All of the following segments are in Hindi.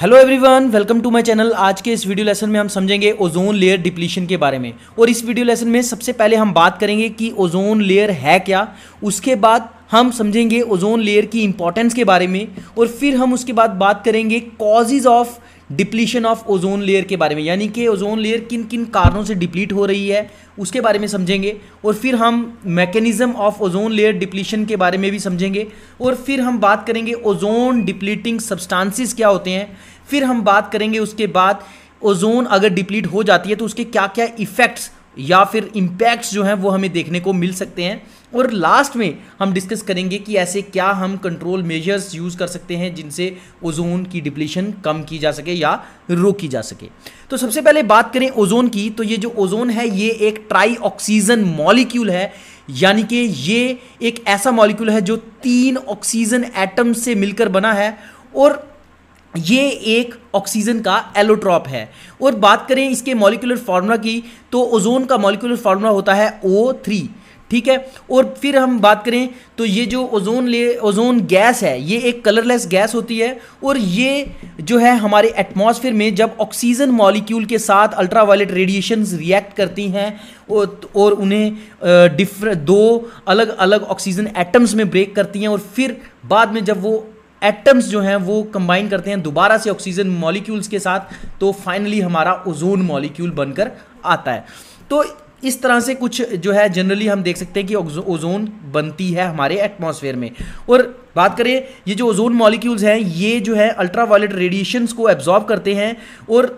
hello everyone welcome to my channel आज के इस वीडियो लेसन में हम समझेंगे ओजोन लेयर डिप्लीशन के बारे में और इस वीडियो लेसन में सबसे पहले हम बात करेंगे कि ओजोन लेयर है क्या उसके बाद हम समझेंगे ओजोन लेयर की इंपॉर्टेंस के बारे में और फिर हम उसके बाद बात करेंगे causes of depletion of ozone layer के बारे में यानी कि ओजोन लेयर किन किन कारणों से डिप्लीट हो रही है उसके बारे में समझेंगे और फिर हम mechanism of ozone layer depletion के बारे में भी समझेंगे और फिर हम बात करेंगे ओजोन डिप्लीटिंग सब्सटांसिस क्या होते हैं फिर हम बात करेंगे उसके बाद ओजोन अगर डिप्लीट हो जाती है तो उसके क्या क्या इफ़ेक्ट्स या फिर इम्पैक्ट्स जो हैं वो हमें देखने को मिल सकते हैं और लास्ट में हम डिस्कस करेंगे कि ऐसे क्या हम कंट्रोल मेजर्स यूज़ कर सकते हैं जिनसे ओजोन की डिप्लीशन कम की जा सके या रोकी जा सके तो सबसे पहले बात करें ओजोन की तो ये जो ओजोन है ये एक ट्राई ऑक्सीजन मॉलिक्यूल है यानी कि ये एक ऐसा मॉलिक्यूल है जो तीन ऑक्सीजन एटम से मिलकर बना है और ये एक ऑक्सीजन का एलोट्रॉप है और बात करें इसके मॉलिकुलर फार्मूला की तो ओजोन का मॉलिकुलर फार्मूला होता है ओ थ्री ठीक है और फिर हम बात करें तो ये जो ओजोन ले ओजोन गैस है ये एक कलरलेस गैस होती है और ये जो है हमारे एटमॉस्फेयर में जब ऑक्सीजन मॉलिक्यूल के साथ अल्ट्रावायलेट रेडिएशन रिएक्ट करती हैं और, और उन्हें डिफर दो अलग अलग ऑक्सीजन एटम्स में ब्रेक करती हैं और फिर बाद में जब वो एटम्स जो हैं वो कंबाइन करते हैं दोबारा से ऑक्सीजन मॉलिक्यूल्स के साथ तो फाइनली हमारा ओजोन मॉलिक्यूल बनकर आता है तो इस तरह से कुछ जो है जनरली हम देख सकते हैं कि ओजोन बनती है हमारे एटमॉस्फेयर में और बात करें ये जो ओजोन मॉलिक्यूल्स हैं ये जो है अल्ट्रावायलेट रेडिएशंस को एब्जॉर्ब करते हैं और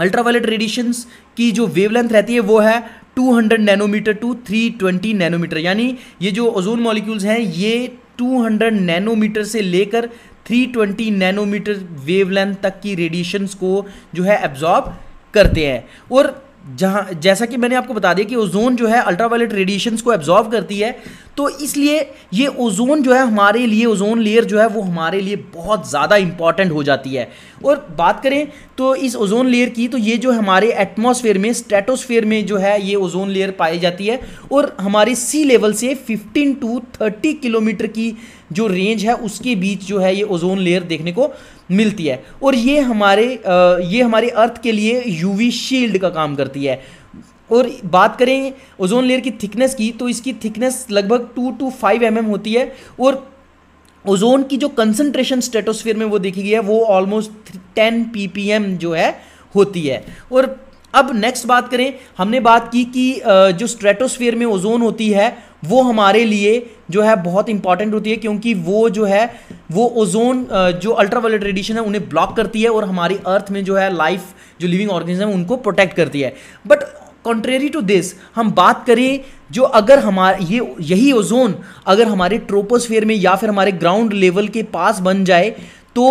अल्ट्रावायलेट रेडिएशंस की जो वेवलेंथ रहती है वो है 200 नैनोमीटर टू 320 नैनोमीटर यानी ये जो ओजोन मॉलिक्यूल्स हैं ये 200 नैनोमीटर से लेकर 320 नैनोमीटर वेवलेंथ तक की रेडिएशंस को जो है एब्जॉर्ब करते हैं और जहाँ जैसा कि मैंने आपको बता दिया कि ओजोन जो है अल्ट्रावायलेट रेडिएशंस को एब्जॉर्व करती है तो इसलिए ये ओजोन जो है हमारे लिए ओजोन लेयर जो है वो हमारे लिए बहुत ज़्यादा इंपॉर्टेंट हो जाती है और बात करें तो इस ओजोन लेयर की तो ये जो हमारे एटमॉस्फेयर में स्ट्रेटोस्फेयर में जो है ये ओजोन लेयर पाई जाती है और हमारे सी लेवल से 15 टू 30 किलोमीटर की जो रेंज है उसके बीच जो है ये ओजोन लेयर देखने को मिलती है और ये हमारे ये हमारे अर्थ के लिए यूवी शील्ड का काम करती है और बात करें ओजोन लेयर की थिकनेस की तो इसकी थिकनेस लगभग टू टू फाइव एम होती है और ओजोन की जो कंसनट्रेशन स्टेटोस्फेयर में वो देखी गई है वो ऑलमोस्ट टेन पी जो है होती है और अब नेक्स्ट बात करें हमने बात की कि जो स्ट्रेटोस्फीयर में ओजोन होती है वो हमारे लिए जो है बहुत इंपॉर्टेंट होती है क्योंकि वो जो है वो ओजोन जो अल्ट्रावायलेट रेडिएशन है उन्हें ब्लॉक करती है और हमारी अर्थ में जो है लाइफ जो लिविंग ऑर्गेनिज्म है उनको प्रोटेक्ट करती है बट कॉन्ट्रेरी टू दिस हम बात करें जो अगर हमारे ये यही ओजोन अगर हमारे ट्रोपोस्फेयर में या फिर हमारे ग्राउंड लेवल के पास बन जाए तो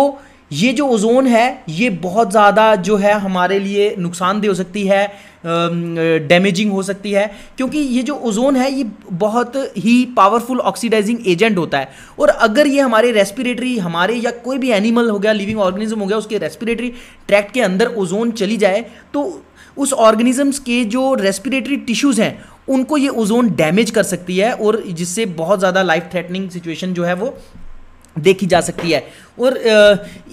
ये जो ओज़ोन है ये बहुत ज़्यादा जो है हमारे लिए नुकसानदेह हो सकती है डैमेजिंग हो सकती है क्योंकि ये जो ओज़ोन है ये बहुत ही पावरफुल ऑक्सीडाइजिंग एजेंट होता है और अगर ये हमारे रेस्पिरेटरी हमारे या कोई भी एनिमल हो गया लिविंग ऑर्गेनिज्म हो गया उसके रेस्पिरेटरी ट्रैक्ट के अंदर ओज़ोन चली जाए तो उस ऑर्गेनिजम्स के जो रेस्पिरेटरी टिश्यूज़ हैं उनको ये ओज़ोन डैमेज कर सकती है और जिससे बहुत ज़्यादा लाइफ थ्रेटनिंग सिचुएशन जो है वो देखी जा सकती है और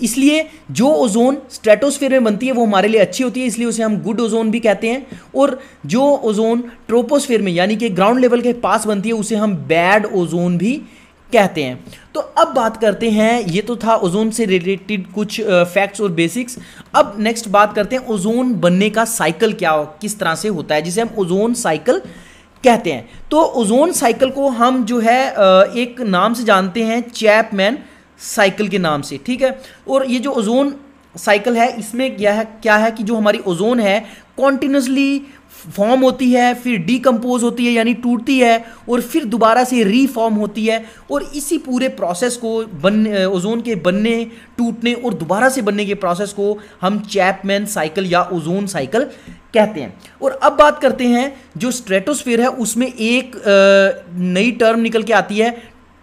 इसलिए जो ओजोन स्ट्रेटोस्फेयर में बनती है वो हमारे लिए अच्छी होती है इसलिए उसे हम गुड ओजोन भी कहते हैं और जो ओजोन ट्रोपोस्फेयर में यानी कि ग्राउंड लेवल के पास बनती है उसे हम बैड ओजोन भी कहते हैं तो अब बात करते हैं ये तो था ओजोन से रिलेटेड कुछ फैक्ट्स और बेसिक्स अब नेक्स्ट बात करते हैं ओजोन बनने का साइकिल क्या हो किस तरह से होता है जिसे हम ओजोन साइकिल कहते हैं तो ओजोन साइकिल को हम जो है एक नाम से जानते हैं चैपमैन साइकिल के नाम से ठीक है और ये जो ओजोन साइकिल है इसमें क्या है क्या है कि जो हमारी ओजोन है कॉन्टीन्यूसली फॉर्म होती है फिर डिकम्पोज होती है यानी टूटती है और फिर दोबारा से रीफॉर्म होती है और इसी पूरे प्रोसेस को बन ओजोन के बनने टूटने और दोबारा से बनने के प्रोसेस को हम चैपमैन साइकिल या ओजोन साइकिल कहते हैं और अब बात करते हैं जो स्ट्रेटोस्फेयर है उसमें एक नई टर्म निकल के आती है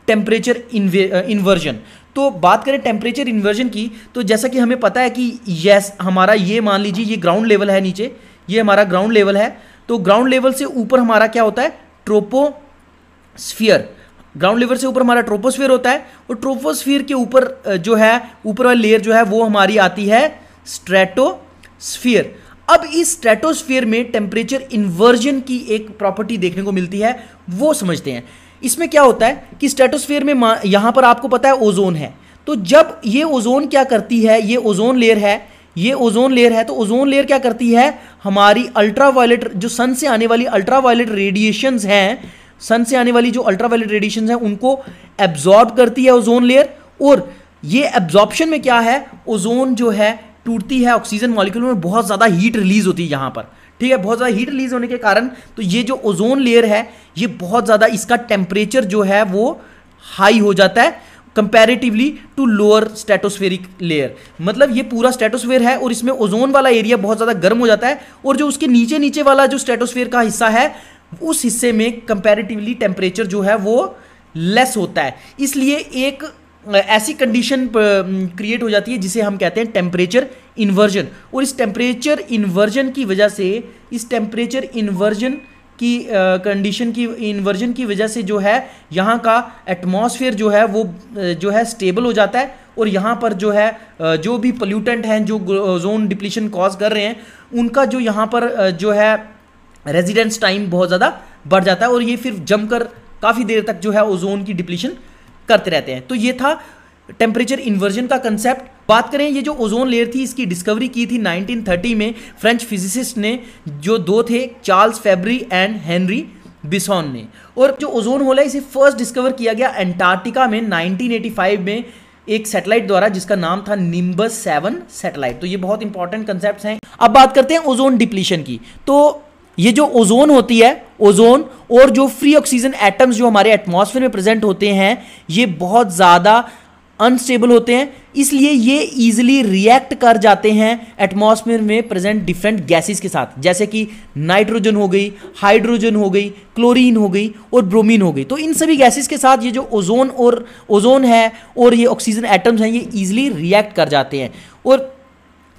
टेम्परेचर इन्वर्जन तो बात करें टेम्परेचर इन्वर्जन की तो जैसा कि हमें पता है कि यस हमारा ये मान लीजिए ये ग्राउंड लेवल है नीचे ये हमारा ग्राउंड लेवल है तो ग्राउंड लेवल से ऊपर हमारा क्या होता है ट्रोपोस्फियर ग्राउंड लेवल से ऊपर हमारा ट्रोपोस्फियर होता है और ट्रोपोस्फियर के ऊपर जो है ऊपर वाली लेयर जो है वो हमारी आती है स्ट्रेटोस्फियर अब इस स्ट्रेटोस्फियर में टेम्परेचर इन्वर्जन की एक प्रॉपर्टी देखने को मिलती है वो समझते हैं इसमें क्या होता है कि स्ट्रेटोस्फियर में यहां पर आपको पता है ओजोन है तो जब ये ओजोन क्या करती है ये ओजोन लेयर है ये ओजोन लेयर है तो ओजोन लेयर क्या करती है हमारी अल्ट्रावायलेट जो सन से आने वाली अल्ट्रावायलेट रेडिएशंस हैं सन से आने वाली जो अल्ट्रावायलेट रेडिएशंस हैं उनको एब्जॉर्ब करती है ओजोन लेयर और ये एब्जॉर्प्शन में क्या है ओजोन जो है टूटती है ऑक्सीजन मॉलिक्यूल में बहुत ज़्यादा हीट रिलीज होती है यहाँ पर ठीक है बहुत ज़्यादा हीट रिलीज होने के कारण तो ये जो ओजोन लेयर है ये बहुत ज़्यादा इसका टेम्परेचर जो है वो हाई हो जाता है comparatively to lower stratospheric layer मतलब ये पूरा स्टेटोस्फेयर है और इसमें ओजोन वाला एरिया बहुत ज़्यादा गर्म हो जाता है और जो उसके नीचे नीचे वाला जो स्टेटोस्फेयर का हिस्सा है उस हिस्से में कंपेरेटिवली टेम्परेचर जो है वो लेस होता है इसलिए एक ऐसी कंडीशन क्रिएट हो जाती है जिसे हम कहते हैं टेम्परेचर इन्वर्जन और इस टेम्परेचर इन्वर्जन की वजह से इस टेम्परेचर इन्वर्जन की कंडीशन की इन्वर्जन की वजह से जो है यहाँ का एटमॉस्फेयर जो है वो जो है स्टेबल हो जाता है और यहाँ पर जो है जो भी पोल्यूटेंट हैं जो जोन डिप्लीशन कॉज कर रहे हैं उनका जो यहाँ पर जो है रेजिडेंस टाइम बहुत ज़्यादा बढ़ जाता है और ये फिर जमकर काफ़ी देर तक जो है ओजोन की डिप्लीशन करते रहते हैं तो ये था टेम्परेचर इन्वर्जन का कंसेप्ट बात करें ये जो ओजोन लेयर थी इसकी डिस्कवरी की थी 1930 में फ्रेंच फिजिसिस्ट ने जो दो थे Charles Fabry and Henri Buisson ने और जो ओजोन होल है इसे फर्स्ट डिस्कवर किया गया एंटार्क्टिका में 1985 में एक सैटेलाइट द्वारा जिसका नाम था निम्बस सेवन सैटेलाइट तो ये बहुत इंपॉर्टेंट कंसेप्ट हैं अब बात करते हैं ओजोन डिप्लीशन की तो ये जो ओजोन होती है ओजोन और जो फ्री ऑक्सीजन एटम्स जो हमारे एटमॉस्फेयर में प्रेजेंट होते हैं ये बहुत ज़्यादा अनस्टेबल होते हैं इसलिए ये ईजिली रिएक्ट कर जाते हैं एटमॉस्फेयर में प्रेजेंट डिफरेंट गैसेस के साथ जैसे कि नाइट्रोजन हो गई हाइड्रोजन हो गई क्लोरीन हो गई और ब्रोमीन हो गई तो इन सभी गैसेस के साथ ये जो ओजोन और ओजोन है और ये ऑक्सीजन एटम्स हैं ये ईजिली रिएक्ट कर जाते हैं और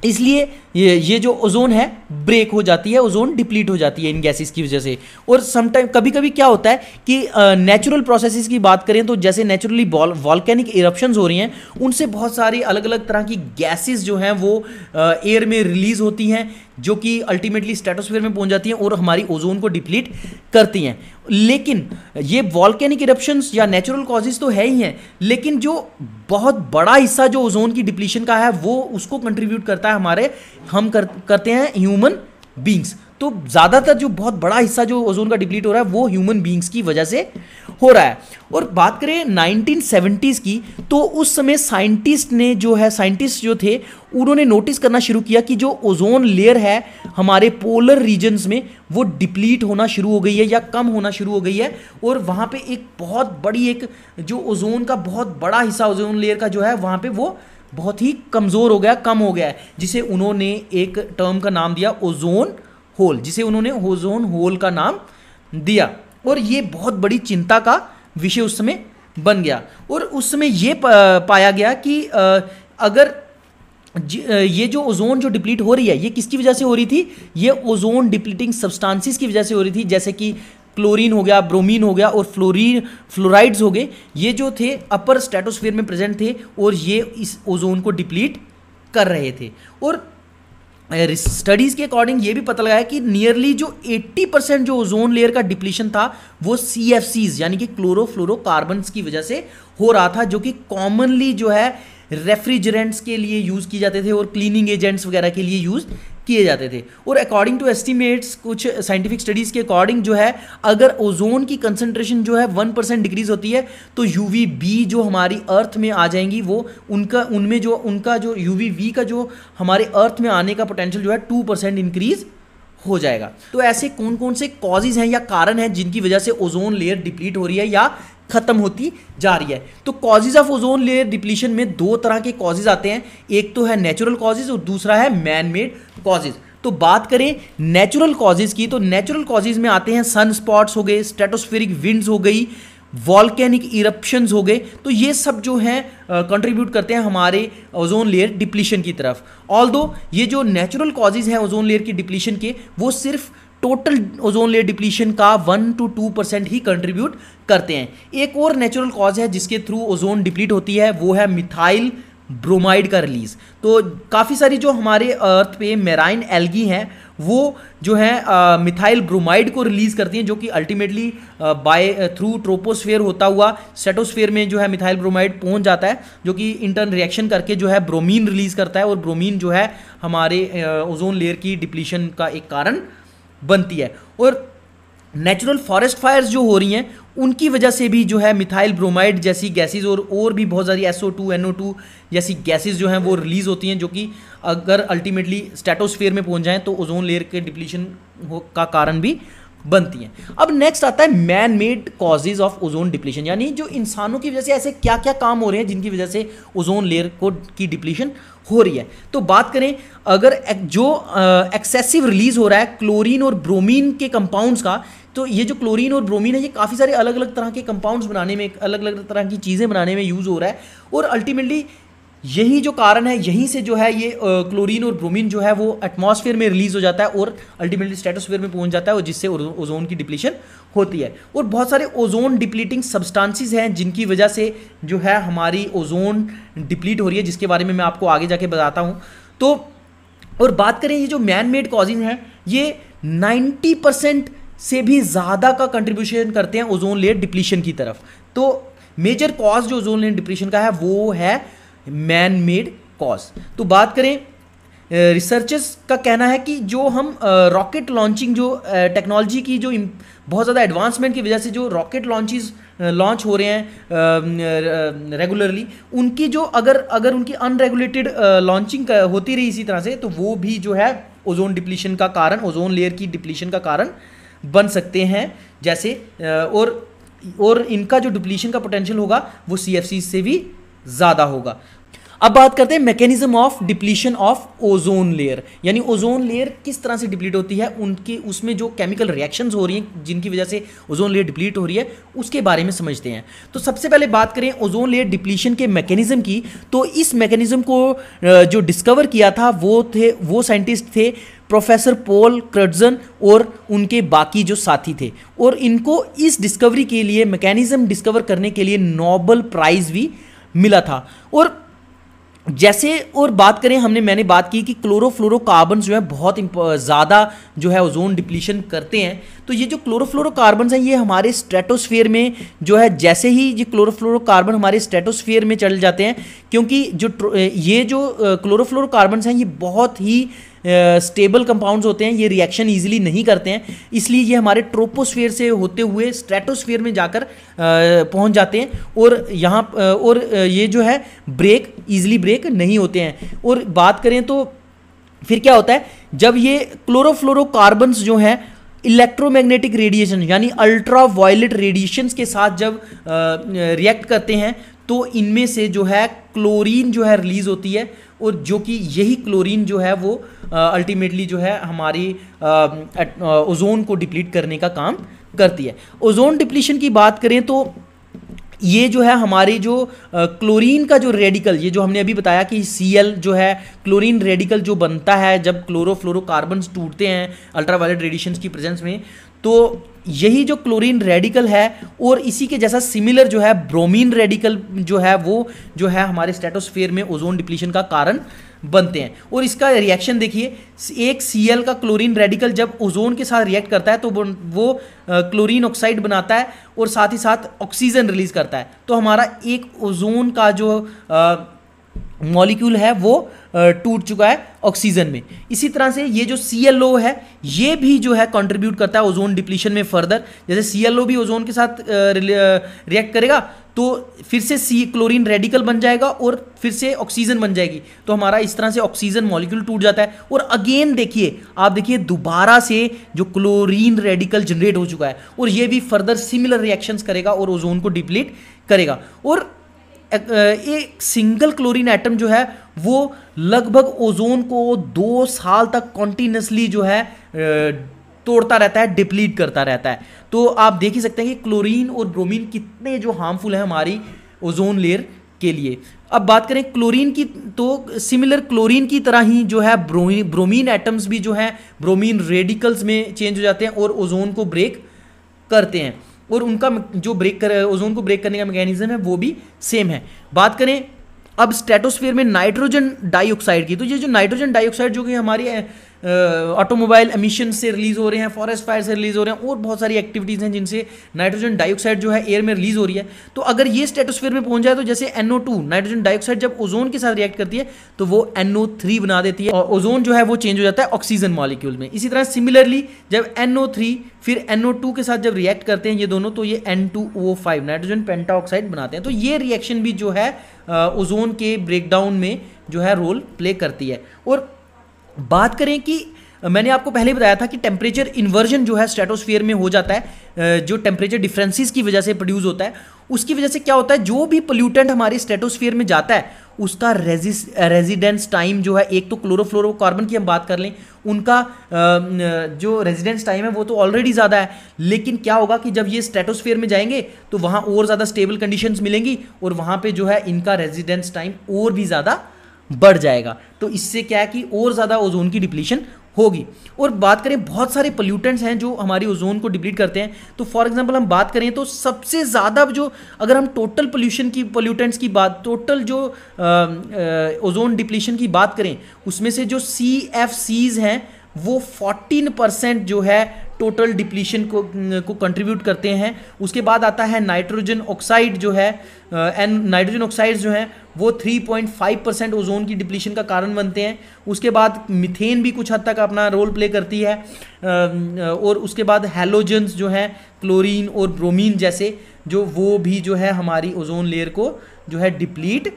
इसलिए ये ये जो ओजोन है ब्रेक हो जाती है ओजोन डिप्लीट हो जाती है इन गैसेस की वजह से और समटाइम कभी कभी क्या होता है कि नेचुरल uh, प्रोसेसेस की बात करें तो जैसे नेचुरली वॉल्केनिक इरप्शन हो रही हैं उनसे बहुत सारी अलग अलग तरह की गैसेस जो हैं वो एयर uh, में रिलीज होती हैं जो कि अल्टीमेटली स्टेटोस्फेयर में पहुंच जाती हैं और हमारी ओजोन को डिप्लीट करती हैं लेकिन ये वॉल्केनिक इरप्शन या नेचुरल कॉजेज तो है ही हैं लेकिन जो बहुत बड़ा हिस्सा जो ओजोन की डिप्लीशन का है वो उसको कंट्रीब्यूट करता है हमारे हम कर, करते हैं ह्यूमन बींग्स तो ज़्यादातर जो बहुत बड़ा हिस्सा जो ओजोन का डिप्लीट हो रहा है वो ह्यूमन बींग्स की वजह से हो रहा है और बात करें 1970s की तो उस समय साइंटिस्ट ने जो है साइंटिस्ट जो थे उन्होंने नोटिस करना शुरू किया कि जो ओजोन लेयर है हमारे पोलर रीजन्स में वो डिप्लीट होना शुरू हो गई है या कम होना शुरू हो गई है और वहाँ पे एक बहुत बड़ी एक जो ओजोन का बहुत बड़ा हिस्सा ओजोन लेयर का जो है वहाँ पर वो बहुत ही कमज़ोर हो गया कम हो गया है जिसे उन्होंने एक टर्म का नाम दिया ओजोन होल जिसे उन्होंने ओजोन होल का नाम दिया और ये बहुत बड़ी चिंता का विषय उस समय बन गया और उस समय ये पाया गया कि अगर ये जो ओजोन जो डिप्लीट हो रही है ये किसकी वजह से हो रही थी ये ओजोन डिप्लीटिंग सब्सटेंसेस की वजह से हो रही थी जैसे कि क्लोरीन हो गया ब्रोमीन हो गया और फ्लोरीन फ्लोराइड्स हो गए ये जो थे अपर स्टेटोस्फीयर में प्रेजेंट थे और ये इस ओजोन को डिप्लीट कर रहे थे और स्टडीज़ के अकॉर्डिंग ये भी पता लगा है कि नियरली जो 80 परसेंट जो ओजोन लेयर का डिप्लीशन था वो सी एफ सीज यानी कि क्लोरोफ्लोरोकार्बन्स की वजह से हो रहा था जो कि कॉमनली जो है रेफ्रिजरेंट्स के लिए यूज़ किए जाते थे और क्लीनिंग एजेंट्स वगैरह के लिए यूज़ किए जाते थे और अकॉर्डिंग टू एस्टिमेट्स कुछ साइंटिफिक स्टडीज़ के अकॉर्डिंग जो है अगर ओजोन की कंसंट्रेशन जो है वन परसेंट डिक्रीज होती है तो यू बी जो हमारी अर्थ में आ जाएंगी वो उनका उनमें जो उनका जो यू वी का जो हमारे अर्थ में आने का पोटेंशियल जो है टू परसेंट इंक्रीज़ हो जाएगा तो ऐसे कौन कौन से कॉजेज हैं या कारण हैं जिनकी वजह से ओजोन लेयर डिप्लीट हो रही है या खत्म होती जा रही है तो causes of ozone layer depletion में दो तरह के कॉजेज आते हैं एक तो है नेचुरल कॉजेज और दूसरा है मैन मेड कॉजेज तो बात करें नेचुरल कॉजेज की तो नेचुरल कॉजेज में आते हैं सन स्पॉट्स हो गए स्टेटोस्फेरिक विंड्स हो गई वॉल्केनिक इरप्शंस हो गए तो ये सब जो हैं कंट्रीब्यूट करते हैं हमारे ओजोन लेयर डिप्लीशन की तरफ ऑल ये जो नेचुरल कॉजेज हैं ओजोन लेयर की डिप्लीशन के वो सिर्फ टोटल ओजोन लेयर डिप्लीशन का वन टू टू परसेंट ही कंट्रीब्यूट करते हैं एक और नेचुरल कॉज है जिसके थ्रू ओजोन डिप्लीट होती है वो है मिथाइल ब्रोमाइड का रिलीज तो काफ़ी सारी जो हमारे अर्थ पे मेराइन एल्गी हैं वो जो है मिथाइल ब्रोमाइड को रिलीज़ करती हैं जो कि अल्टीमेटली बाय थ्रू ट्रोपोस्फेयर होता हुआ सेटोस्फेयर में जो है मिथाइल ब्रोमाइड पहुंच जाता है जो कि इंटर्न रिएक्शन करके जो है ब्रोमीन रिलीज़ करता है और ब्रोमीन जो है हमारे ओजोन लेयर की डिप्लीशन का एक कारण बनती है और नेचुरल फॉरेस्ट फायर्स जो हो रही हैं उनकी वजह से भी जो है मिथाइल ब्रोमाइड जैसी गैसेज और और भी बहुत सारी S O two N O two जैसी गैसेज जो हैं वो रिलीज़ होती हैं जो कि अगर अल्टीमेटली स्टेटोस्फेयर में पहुंच जाएं तो ओजोन लेयर के डिप्लीशन का कारण भी बनती हैं अब नेक्स्ट आता है man made causes of ozone depletion यानी जो इंसानों की वजह से ऐसे क्या क्या काम हो रहे हैं जिनकी वजह से ओजोन लेयर को की डिप्लीशन हो रही है तो बात करें अगर एक, जो एक्सेसिव रिलीज हो रहा है क्लोरीन और ब्रोमीन के कंपाउंड्स का तो ये जो क्लोरीन और ब्रोमीन है ये काफ़ी सारे अलग अलग तरह के कंपाउंड्स बनाने में अलग अलग तरह की चीज़ें बनाने में यूज़ हो रहा है और अल्टीमेटली यही जो कारण है यहीं से जो है ये क्लोरीन और ब्रोमीन जो है वो एटमॉस्फेयर में रिलीज हो जाता है और अल्टीमेटली स्टेटोस्फेयर में पहुंच जाता है और जिससे ओजोन की डिप्लीशन होती है और बहुत सारे ओजोन डिप्लीटिंग सब्सटेंसेस हैं जिनकी वजह से जो है हमारी ओजोन डिप्लीट हो रही है जिसके बारे में मैं आपको आगे जाके बताता हूँ तो और बात करें ये जो मैन मेड कॉजिंग है ये नाइन्टी परसेंट से भी ज़्यादा का कंट्रीब्यूशन करते हैं ओजोन लेयर डिप्लीशन की तरफ तो मेजर कॉज जो ओजोन लेयर डिप्लीशन का है वो है मैन मेड कॉज तो बात करें रिसर्चर्स का कहना है कि जो हम रॉकेट लॉन्चिंग जो टेक्नोलॉजी की जो बहुत ज़्यादा एडवांसमेंट की वजह से जो रॉकेट लॉन्चेस लॉन्च हो रहे हैं रेगुलरली उनकी जो अगर अगर उनकी अनरेगुलेटेड लॉन्चिंग होती रही इसी तरह से तो वो भी जो है ओजोन डिप्लीशन का कारण ओजोन लेयर की डिप्लीशन का कारण बन सकते हैं जैसे और और इनका जो डिप्लीशन का पोटेंशियल होगा वो सी से भी ज़्यादा होगा अब बात करते हैं mechanism of depletion of ozone layer यानी ओजोन लेयर किस तरह से डिप्लीट होती है उनके उसमें जो केमिकल रिएक्शंस हो रही हैं जिनकी वजह से ओजोन लेयर डिप्लीट हो रही है उसके बारे में समझते हैं तो सबसे पहले बात करें ओजोन लेयर डिप्लीशन के मैकेनिज्म की तो इस मैकेनिज्म को जो डिस्कवर किया था वो थे वो साइंटिस्ट थे प्रोफेसर पोल क्रडजन और उनके बाकी जो साथी थे और इनको इस डिस्कवरी के लिए मैकेनिज्म डिस्कवर करने के लिए नोबल प्राइज़ भी मिला था और जैसे और बात करें हमने मैंने बात की कि क्लोरोफ्लोरोकार्बन जो है बहुत ज़्यादा जो है ओजोन डिप्लीशन करते हैं तो ये जो क्लोरोफ्लोरोकार्बन हैं ये हमारे स्ट्रेटोस्फेयर में जो है जैसे ही ये क्लोरोफ्लोरोकार्बन हमारे स्ट्रेटोस्फेयर में चल जाते हैं क्योंकि जो ये जो क्लोरोफ्लोरोकार्बन हैं ये बहुत ही स्टेबल कंपाउंड्स होते हैं ये रिएक्शन ईजिली नहीं करते हैं इसलिए ये हमारे ट्रोपोस्फेयर से होते हुए स्ट्रेटोस्फेयर में जाकर पहुंच जाते हैं और यहाँ और ये जो है ब्रेक ईजिली ब्रेक नहीं होते हैं और बात करें तो फिर क्या होता है जब ये क्लोरोफ्लोरोकार्बन्स जो हैं इलेक्ट्रोमैग्नेटिक रेडिएशन यानी अल्ट्रा वायलेट रेडिएशन के साथ जब रिएक्ट करते हैं तो इनमें से जो है क्लोरीन जो है रिलीज होती है और जो कि यही क्लोरीन जो है वो अल्टीमेटली जो है हमारी ओजोन को डिप्लीट करने का काम करती है ओजोन डिप्लीशन की बात करें तो ये जो है हमारे जो क्लोरीन का जो रेडिकल ये जो हमने अभी बताया कि सी जो है क्लोरीन रेडिकल जो बनता है जब क्लोरोफ्लोरोकार्बन टूटते हैं अल्ट्रावायलेट रेडिएशन की प्रेजेंस में तो यही जो क्लोरीन रेडिकल है और इसी के जैसा सिमिलर जो है ब्रोमीन रेडिकल जो है वो जो है हमारे स्टेटोस्फेयर में ओजोन डिप्लीशन का कारण बनते हैं और इसका रिएक्शन देखिए एक सी का क्लोरीन रेडिकल जब ओजोन के साथ रिएक्ट करता है तो वो क्लोरीन ऑक्साइड बनाता है और साथ ही साथ ऑक्सीजन रिलीज करता है तो हमारा एक ओजोन का जो आ, मॉलिक्यूल है वो टूट चुका है ऑक्सीजन में इसी तरह से ये जो सी है ये भी जो है कंट्रीब्यूट करता है ओजोन डिप्लीशन में फर्दर जैसे सी भी ओजोन के साथ रिएक्ट करेगा तो फिर से सी क्लोरीन रेडिकल बन जाएगा और फिर से ऑक्सीजन बन जाएगी तो हमारा इस तरह से ऑक्सीजन मॉलिक्यूल टूट जाता है और अगेन देखिए आप देखिए दोबारा से जो क्लोरीन रेडिकल जनरेट हो चुका है और ये भी फर्दर सिमिलर रिएक्शंस करेगा और ओजोन को डिप्लीट करेगा और एक सिंगल क्लोरीन एटम जो है वो लगभग ओजोन को दो साल तक कॉन्टीन्यूसली जो है तोड़ता रहता है डिप्लीट करता रहता है तो आप देख ही सकते हैं कि क्लोरीन और ब्रोमीन कितने जो हार्मफुल हैं हमारी ओजोन लेयर के लिए अब बात करें क्लोरीन की तो सिमिलर क्लोरीन की तरह ही जो है ब्रोमीन ब्रोमीन एटम्स भी जो है ब्रोमीन रेडिकल्स में चेंज हो जाते हैं और ओजोन को ब्रेक करते हैं और उनका जो ब्रेक कर ओजोन को ब्रेक करने का मैकेनिज्म है वो भी सेम है बात करें अब स्ट्रेटोस्फेयर में नाइट्रोजन डाइऑक्साइड की तो ये जो नाइट्रोजन डाइऑक्साइड जो कि हमारी ऑटोमोबाइल एमिशन से रिलीज़ हो रहे हैं फॉरेस्ट फायर से रिलीज़ हो रहे हैं और बहुत सारी एक्टिविटीज़ हैं जिनसे नाइट्रोजन डाइऑक्साइड जो है एयर में रिलीज़ हो रही है तो अगर ये स्टेटोस्फेयर में पहुंच जाए तो जैसे एनओ नाइट्रोजन डाइऑक्साइड जब ओजोन के साथ रिएक्ट करती है तो वो एनओ बना देती है और ओजोन जो है वो चेंज हो जाता है ऑक्सीजन मॉलिक्यूल में इसी तरह सिमिलरली जब एनओ फिर एनओ के साथ जब रिएक्ट करते हैं ये दोनों तो ये एन नाइट्रोजन पेंटाऑक्साइड बनाते हैं तो ये रिएक्शन भी जो है ओजोन के ब्रेकडाउन में जो है रोल प्ले करती है और बात करें कि मैंने आपको पहले बताया था कि टेम्परेचर इन्वर्जन जो है स्ट्रेटोस्फीयर में हो जाता है जो टेम्परेचर डिफरेंसेस की वजह से प्रोड्यूस होता है उसकी वजह से क्या होता है जो भी पोल्यूटेंट हमारे स्ट्रेटोस्फीयर में जाता है उसका रेजिडेंस टाइम जो है एक तो क्लोरोफ्लोरोकार्बन की हम बात कर लें उनका जो रेजिडेंस टाइम है वो तो ऑलरेडी ज़्यादा है लेकिन क्या होगा कि जब ये स्ट्रेटोस्फीयर में जाएंगे तो वहाँ और ज़्यादा स्टेबल कंडीशंस मिलेंगी और वहाँ पे जो है इनका रेजिडेंस टाइम और भी ज़्यादा बढ़ जाएगा तो इससे क्या है कि और ज़्यादा ओजोन की डिप्लीशन होगी और बात करें बहुत सारे पोल्यूटेंट्स हैं जो हमारी ओजोन को डिप्लीट करते हैं तो फॉर एग्जांपल हम बात करें तो सबसे ज़्यादा जो अगर हम टोटल पोल्यूशन की पोल्यूटेंट्स की बात टोटल जो ओजोन डिप्लीशन की बात करें उसमें से जो सी एफ सीज़ हैं वो 14 परसेंट जो है टोटल डिप्लीशन को को कंट्रीब्यूट करते हैं उसके बाद आता है नाइट्रोजन ऑक्साइड जो है एंड नाइट्रोजन ऑक्साइड जो हैं वो 3.5 परसेंट ओजोन की डिप्लीशन का कारण बनते हैं उसके बाद मिथेन भी कुछ हद तक अपना रोल प्ले करती है और उसके बाद हेलोजन्स जो हैं क्लोरीन और ब्रोमीन जैसे जो वो भी जो है हमारी ओजोन लेयर को जो है डिप्लीट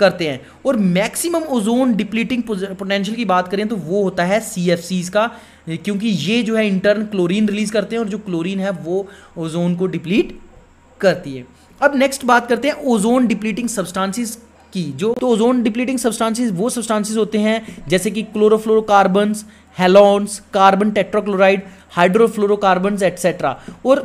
करते हैं और मैक्सिमम ओजोन डिप्लीटिंग पोटेंशियल की बात करें तो वो होता है सी का क्योंकि ये जो है इंटर्न क्लोरीन रिलीज करते हैं और जो क्लोरीन है वो ओजोन को डिप्लीट करती है अब नेक्स्ट बात करते हैं ओजोन डिप्लीटिंग सब्सटेंसेस की जो तो ओजोन डिप्लीटिंग सब्सटेंसेस वो सब्सटेंसेस होते हैं जैसे कि chlorofluorocarbons halons carbon tetrachloride hydrofluorocarbons etcetera और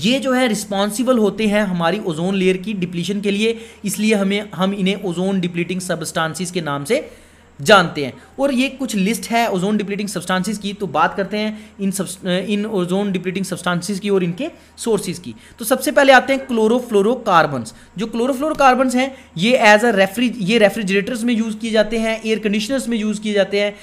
ये जो है रिस्पॉन्सिबल होते हैं हमारी ओजोन लेयर की डिप्लीशन के लिए इसलिए हमें हम इन्हें ओजोन डिप्लीटिंग सब्सटांसिस के नाम से जानते हैं और ये कुछ लिस्ट है ओजोन डिप्लीटिंग सब्सटेंसेस की तो बात करते हैं इन सब इन ओजोन डिप्लीटिंग सब्सटेंसेस की और इनके सोर्सेज की तो सबसे पहले आते हैं क्लोरोफ्लोरोकार्बन्स जो क्लोरोफ्लोरोकार्बन्स हैं ये एज अ रेफ्रिज ये रेफ्रिजरेटर्स में यूज़ किए जाते हैं एयर कंडीशनर्स में यूज़ किए जाते हैं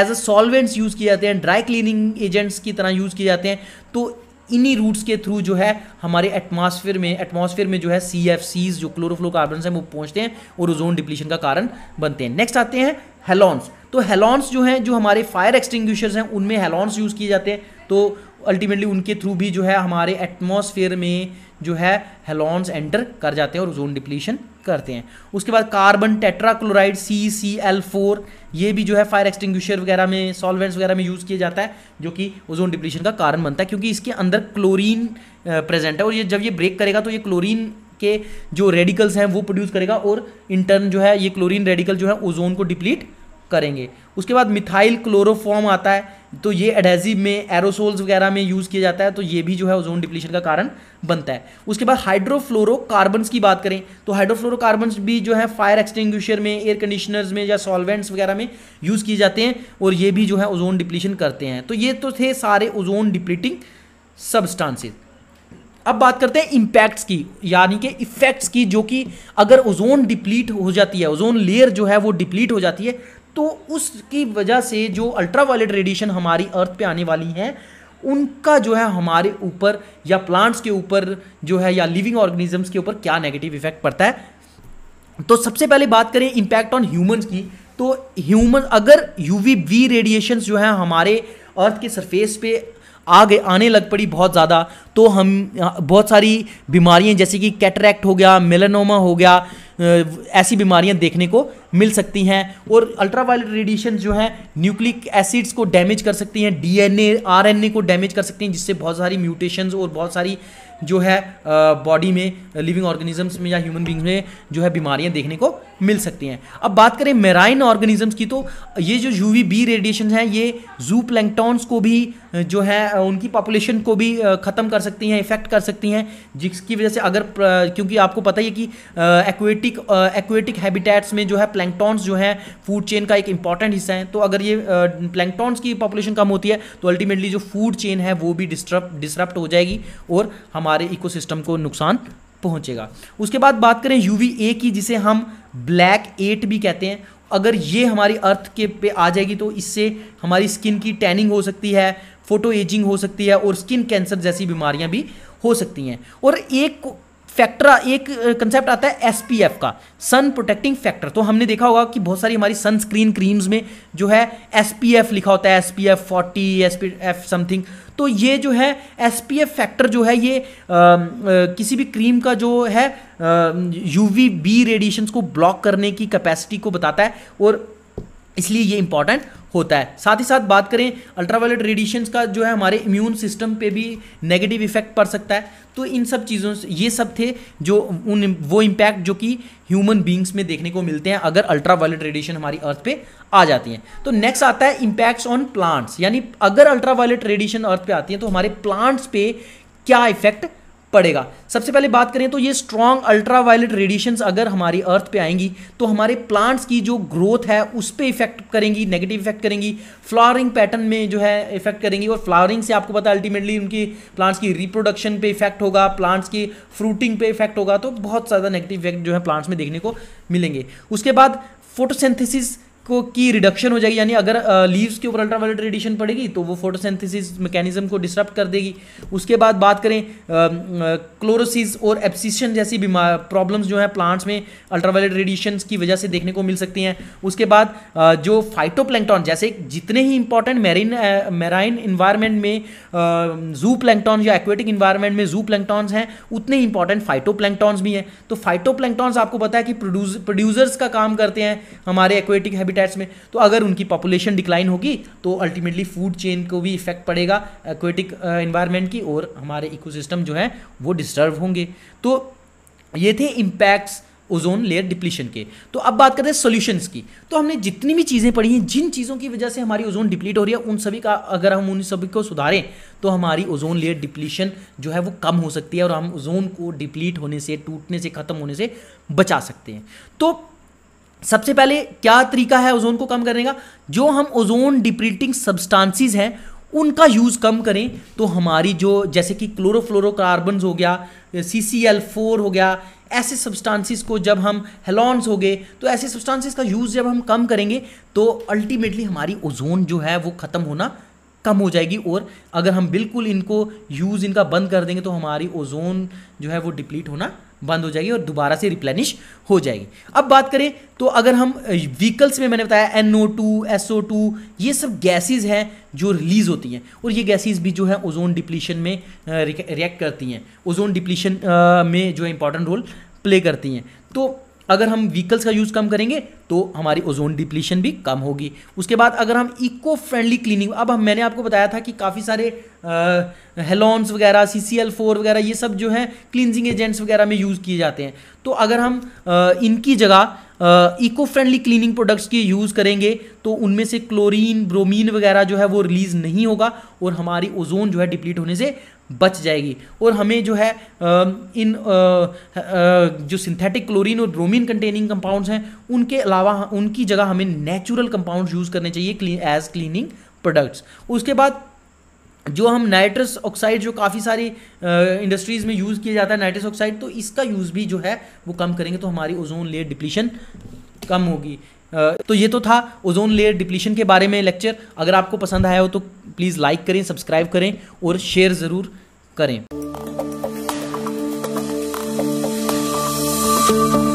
एज अ सॉल्वेंट्स यूज़ किए जाते हैं ड्राई क्लीनिंग एजेंट्स की तरह यूज़ किए जाते हैं तो इन्हीं रूट्स के थ्रू जो है हमारे एटमॉस्फेयर में एटमॉस्फेयर में जो है सी एफ सीज जो क्लोरोफ्लोकार्बन हैं वो पहुंचते हैं और ओजोन डिप्लीशन का कारण बनते हैं नेक्स्ट आते हैं हेलॉन्स तो हेलॉन्स जो हैं जो हमारे फायर एक्सटिंग्विशर्स हैं उनमें हेलॉन्स यूज़ किए जाते हैं तो अल्टीमेटली उनके थ्रू भी जो है हमारे एटमॉस्फेयर में जो है हेलॉन्स एंटर कर जाते हैं और ओजोन डिप्लीशन करते हैं उसके बाद carbon tetrachloride C C L four ये भी जो है फायर एक्सटिंग्यूशर वगैरह में सॉल्वेंट्स वगैरह में यूज़ किया जाता है जो कि ओजोन डिप्लीशन का कारण बनता है क्योंकि इसके अंदर क्लोरीन प्रेजेंट है और ये जब ये ब्रेक करेगा तो ये क्लोरीन के जो रेडिकल्स हैं वो प्रोड्यूस करेगा और इंटर्न जो है ये क्लोरीन रेडिकल जो है ओजोन को डिप्लीट करेंगे उसके बाद मिथाइल क्लोरोफॉर्म आता है तो ये एडेजिव में एरोसोल्स वगैरह में यूज़ किया जाता है तो ये भी जो है ओजोन डिप्लीशन का कारण बनता है उसके बाद हाइड्रोफ्लोरोकार्बन्स की बात करें तो हाइड्रोफ्लोरोकार्बन्स भी जो है फायर एक्सटिंग्विशर में एयर कंडीशनर्स में या सॉल्वेंट्स वगैरह में यूज़ किए जाते हैं और ये भी जो है ओजोन डिप्लीशन करते हैं तो ये तो थे सारे ओजोन डिप्लीटिंग सबस्टांसिस अब बात करते हैं इम्पैक्ट्स की यानी कि इफेक्ट्स की जो कि अगर ओजोन डिप्लीट हो जाती है ओजोन लेयर जो है वो डिप्लीट हो जाती है तो उसकी वजह से जो अल्ट्रा वायलेट रेडिएशन हमारी अर्थ पे आने वाली है उनका जो है हमारे ऊपर या प्लांट्स के ऊपर जो है या लिविंग ऑर्गेनिजम्स के ऊपर क्या नेगेटिव इफेक्ट पड़ता है तो सबसे पहले बात करें इम्पैक्ट ऑन ह्यूमंस की तो ह्यूमन अगर यू वी रेडिएशन जो है हमारे अर्थ के सरफेस पे आ गए आने लग पड़ी बहुत ज़्यादा तो हम बहुत सारी बीमारियां जैसे कि कैटरैक्ट हो गया मेलानोमा हो गया ऐसी बीमारियां देखने को मिल सकती हैं और अल्ट्रावायलेट रेडिएशन जो है न्यूक्लिक एसिड्स को डैमेज कर सकती हैं डीएनए आरएनए को डैमेज कर सकती हैं जिससे बहुत सारी म्यूटेशंस और बहुत सारी जो है बॉडी में लिविंग ऑर्गेनिजम्स में या ह्यूमन बींग्स में जो है बीमारियां देखने को मिल सकती हैं अब बात करें मेराइन ऑर्गेनिजम्स की तो ये जो यू बी रेडिएशन हैं ये जू प्लैंगटॉन्स को भी जो है उनकी पॉपुलेशन को भी ख़त्म कर सकती हैं इफेक्ट कर सकती हैं जिसकी वजह से अगर क्योंकि आपको पता ही है कि एक्वेटिक एक्वेटिक हैबिटेट्स में जो है प्लैंगटॉन्स जो हैं फूड चेन का एक इंपॉर्टेंट हिस्सा है तो अगर ये प्लैंगटॉन्स की पॉपुलेशन कम होती है तो अल्टीमेटली जो फूड चेन है वो भी डिस्टर्ब डिसरप्ट हो जाएगी और हमारे इकोसिस्टम को नुकसान पहुंचेगा उसके बाद बात करें वी ए की जिसे हम ब्लैक एट भी कहते हैं अगर ये हमारी अर्थ के पे आ जाएगी तो इससे हमारी स्किन की टैनिंग हो सकती है फोटो एजिंग हो सकती है और स्किन कैंसर जैसी बीमारियां भी हो सकती हैं और एक फैक्टर एक कंसेप्ट आता है एस पी एफ का सन प्रोटेक्टिंग फैक्टर तो हमने देखा होगा कि बहुत सारी हमारी सनस्क्रीन क्रीम्स में जो है एस पी एफ लिखा होता है S P F forty S P F something तो ये जो है एस पी एफ फैक्टर जो है ये आ, आ, किसी भी क्रीम का जो है यू वी बी रेडिएशन को ब्लॉक करने की कैपेसिटी को बताता है और इसलिए ये इंपॉर्टेंट होता है साथ ही साथ बात करें अल्ट्रावायलेट रेडिएशन का जो है हमारे इम्यून सिस्टम पे भी नेगेटिव इफेक्ट पड़ सकता है तो इन सब चीज़ों से ये सब थे जो उन वो इम्पैक्ट जो कि ह्यूमन बींग्स में देखने को मिलते हैं अगर अल्ट्रावायलेट रेडिएशन हमारी अर्थ पे आ जाती है तो नेक्स्ट आता है इम्पैक्ट्स ऑन प्लांट्स यानी अगर अल्ट्रावायलेट रेडिएशन अर्थ पे आती है तो हमारे प्लांट्स पे क्या इफेक्ट पड़ेगा सबसे पहले बात करें तो ये स्ट्रॉन्ग अल्ट्रा वायलेट अगर हमारी अर्थ पे आएंगी तो हमारे प्लांट्स की जो ग्रोथ है उस पर इफेक्ट करेंगी नेगेटिव इफेक्ट करेंगी फ्लावरिंग पैटर्न में जो है इफेक्ट करेंगी और फ्लावरिंग से आपको पता है अल्टीमेटली उनकी प्लांट्स की रिप्रोडक्शन पे इफेक्ट होगा प्लांट्स की फ्रूटिंग पे इफेक्ट होगा तो बहुत ज़्यादा नेगेटिव इफेक्ट जो है प्लांट्स में देखने को मिलेंगे उसके बाद फोटोसेंथिसिस को की रिडक्शन हो जाएगी यानी अगर लीव्स के ऊपर अल्ट्रावायलेट रेडिएशन पड़ेगी तो वो फोटोसेंथेसिस मैकेनिज्म को डिस्टर्ब कर देगी उसके बाद बात करें क्लोरोसिस और एप्सिशन जैसी बीमार प्रॉब्लम्स जो हैं प्लांट्स में अल्ट्रावायलेट रेडिएशन की वजह से देखने को मिल सकती हैं उसके बाद आ, जो फाइटोप्लैंकटॉन जैसे जितने ही इंपॉर्टेंट मेरीन मेराइन इन्वायरमेंट में जू प्लैंकटॉन या एक्वेटिक इन्वायरमेंट में जू प्लैंकटॉन्स हैं उतने इंपॉर्टेंट फाइटो भी हैं तो फाइटो आपको पता है कि प्रोड्यूसर्स का काम करते हैं हमारे एक्वेटिक हैबिटेट हैबिटेट्स में तो अगर उनकी पॉपुलेशन डिक्लाइन होगी तो अल्टीमेटली फूड चेन को भी इफेक्ट पड़ेगा एक्वेटिक इन्वायरमेंट uh, की और हमारे इकोसिस्टम जो है वो डिस्टर्ब होंगे तो ये थे इम्पैक्ट्स ओजोन लेयर डिप्लीशन के तो अब बात करते हैं सोल्यूशंस की तो हमने जितनी भी चीज़ें पढ़ी हैं जिन चीज़ों की वजह से हमारी ओजोन डिप्लीट हो रही है उन सभी का अगर हम उन सभी को सुधारें तो हमारी ओजोन लेयर डिप्लीशन जो है वो कम हो सकती है और हम ओजोन को डिप्लीट होने से टूटने से ख़त्म होने से बचा सकते हैं तो सबसे पहले क्या तरीका है ओजोन को कम करने का जो हम ओजोन डिप्रीटिंग सब्सटांसिस हैं उनका यूज़ कम करें तो हमारी जो जैसे कि क्लोरोफ्लोरोकार्बन हो गया सी सी एल फोर हो गया ऐसे सब्सटांसिस को जब हम हेलॉन्स हो गए तो ऐसे सब्सटांसिस का यूज़ जब हम कम करेंगे तो अल्टीमेटली हमारी ओजोन जो है वो ख़त्म होना कम हो जाएगी और अगर हम बिल्कुल इनको यूज़ इनका बंद कर देंगे तो हमारी ओजोन जो है वो डिप्लीट होना बंद हो जाएगी और दोबारा से रिप्लेनिश हो जाएगी अब बात करें तो अगर हम व्हीकल्स में मैंने बताया N O two S O two ये सब गैसेज हैं जो रिलीज़ होती हैं और ये गैसेज भी जो है ओजोन डिप्लीशन में रिएक्ट करती हैं ओजोन डिप्लीशन में जो है इंपॉर्टेंट रोल प्ले करती हैं तो अगर हम व्हीकल्स का यूज़ कम करेंगे तो हमारी ओजोन डिप्लीशन भी कम होगी उसके बाद अगर हम इको फ्रेंडली क्लीनिंग अब हम मैंने आपको बताया था कि काफ़ी सारे हेलॉन्स वगैरह सी सी एल फोर वगैरह ये सब जो है क्लिनजिंग एजेंट्स वगैरह में यूज़ किए जाते हैं तो अगर हम आ, इनकी जगह इको फ्रेंडली क्लीनिंग प्रोडक्ट्स की यूज़ करेंगे तो उनमें से क्लोरीन ब्रोमीन वगैरह जो है वो रिलीज़ नहीं होगा और हमारी ओजोन जो है डिप्लीट होने से बच जाएगी और हमें जो है इन जो सिंथेटिक क्लोरीन और ब्रोमीन कंटेनिंग कंपाउंड्स हैं उनके अलावा उनकी जगह हमें नेचुरल कंपाउंड्स यूज़ करने चाहिए एज क्लीनिंग प्रोडक्ट्स उसके बाद जो हम नाइट्रस ऑक्साइड जो काफ़ी सारी इंडस्ट्रीज़ में यूज़ किया जाता है नाइट्रस ऑक्साइड तो इसका यूज़ भी जो है वो कम करेंगे तो हमारी ओजोन लेयर डिप्लीशन कम होगी तो ये तो था ओजोन लेयर डिप्लीशन के बारे में लेक्चर अगर आपको पसंद आया हो तो प्लीज़ लाइक करें सब्सक्राइब करें और शेयर ज़रूर करें